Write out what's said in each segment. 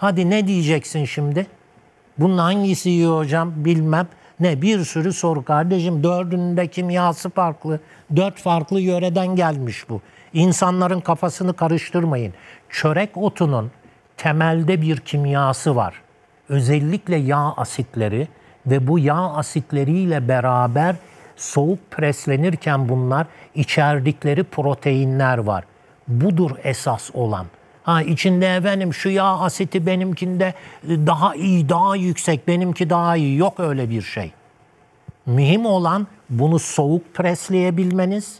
Hadi ne diyeceksin şimdi? Bunun hangisi iyi hocam bilmem. Ne bir sürü soru kardeşim. Dördünün de kimyası farklı. Dört farklı yöreden gelmiş bu. İnsanların kafasını karıştırmayın. Çörek otunun temelde bir kimyası var. Özellikle yağ asitleri ve bu yağ asitleriyle beraber soğuk preslenirken bunlar içerdikleri proteinler var. Budur esas olan. Ha içinde efendim şu yağ asiti benimkinde e, daha iyi, daha yüksek, benimki daha iyi. Yok öyle bir şey. Mühim olan bunu soğuk presleyebilmeniz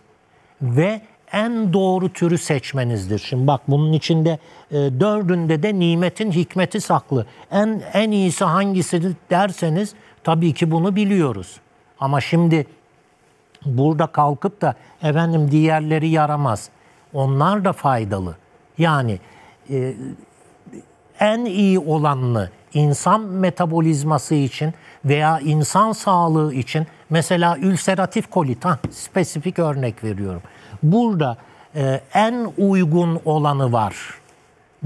ve en doğru türü seçmenizdir. Şimdi bak bunun içinde e, dördünde de nimetin hikmeti saklı. En en iyisi hangisi derseniz tabii ki bunu biliyoruz. Ama şimdi burada kalkıp da efendim diğerleri yaramaz. Onlar da faydalı. Yani e, en iyi olanını insan metabolizması için veya insan sağlığı için mesela ülseratif kolit, ha, spesifik örnek veriyorum. Burada e, en uygun olanı var.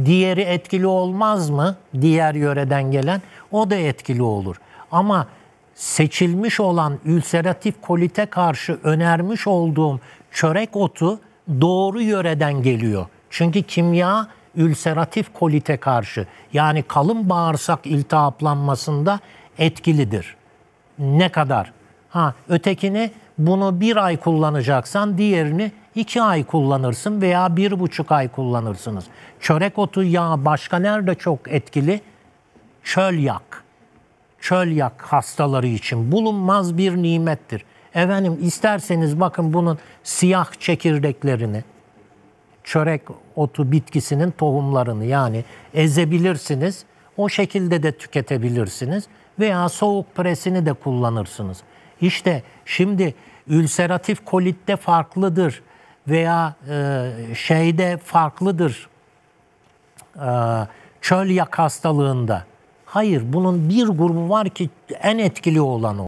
Diğeri etkili olmaz mı? Diğer yöreden gelen o da etkili olur. Ama seçilmiş olan ülseratif kolite karşı önermiş olduğum çörek otu doğru yöreden geliyor. Çünkü kimya ülseratif kolite karşı yani kalın bağırsak iltihaplanmasında etkilidir. Ne kadar? Ha, ötekini bunu bir ay kullanacaksan diğerini iki ay kullanırsın veya bir buçuk ay kullanırsınız. Çörek otu yağı başka nerede çok etkili? Çöl yak. Çöl yak hastaları için bulunmaz bir nimettir. Efendim isterseniz bakın bunun siyah çekirdeklerini, çörek otu bitkisinin tohumlarını yani ezebilirsiniz. O şekilde de tüketebilirsiniz veya soğuk presini de kullanırsınız. İşte şimdi ülseratif kolitte farklıdır veya e, şeyde farklıdır e, çölyak hastalığında. Hayır bunun bir grubu var ki en etkili olan o.